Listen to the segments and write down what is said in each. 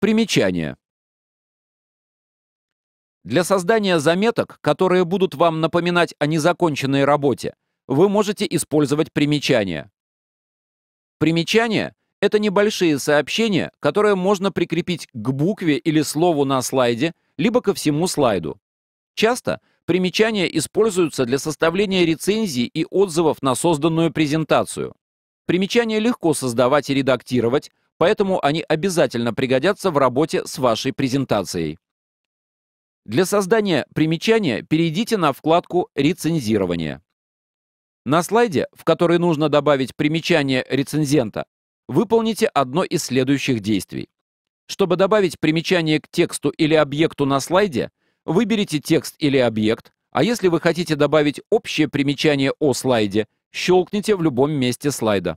Примечание. Для создания заметок, которые будут вам напоминать о незаконченной работе, вы можете использовать примечания. Примечания — это небольшие сообщения, которые можно прикрепить к букве или слову на слайде, либо ко всему слайду. Часто примечания используются для составления рецензий и отзывов на созданную презентацию. Примечания легко создавать и редактировать, поэтому они обязательно пригодятся в работе с вашей презентацией. Для создания примечания перейдите на вкладку «Рецензирование». На слайде, в который нужно добавить примечание рецензента, выполните одно из следующих действий. Чтобы добавить примечание к тексту или объекту на слайде, выберите текст или объект, а если вы хотите добавить общее примечание о слайде, щелкните в любом месте слайда.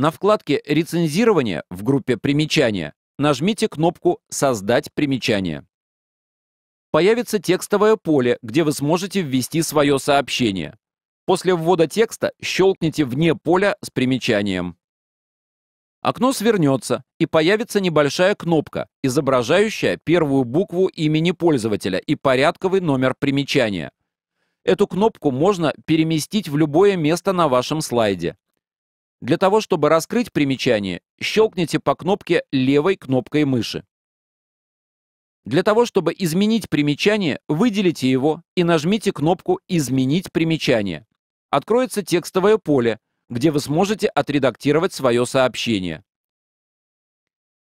На вкладке «Рецензирование» в группе «Примечания» нажмите кнопку «Создать примечание». Появится текстовое поле, где вы сможете ввести свое сообщение. После ввода текста щелкните вне поля с примечанием. Окно свернется, и появится небольшая кнопка, изображающая первую букву имени пользователя и порядковый номер примечания. Эту кнопку можно переместить в любое место на вашем слайде. Для того, чтобы раскрыть примечание, щелкните по кнопке левой кнопкой мыши. Для того, чтобы изменить примечание, выделите его и нажмите кнопку «Изменить примечание». Откроется текстовое поле, где вы сможете отредактировать свое сообщение.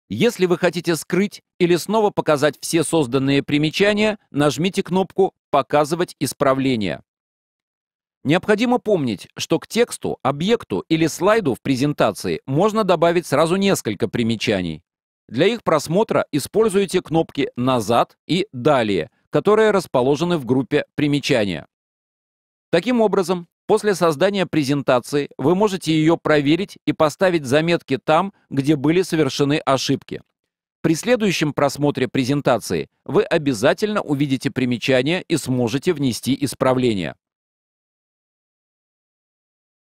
Если вы хотите скрыть или снова показать все созданные примечания, нажмите кнопку «Показывать исправление». Необходимо помнить, что к тексту, объекту или слайду в презентации можно добавить сразу несколько примечаний. Для их просмотра используйте кнопки «Назад» и «Далее», которые расположены в группе «Примечания». Таким образом, после создания презентации вы можете ее проверить и поставить заметки там, где были совершены ошибки. При следующем просмотре презентации вы обязательно увидите примечания и сможете внести исправления.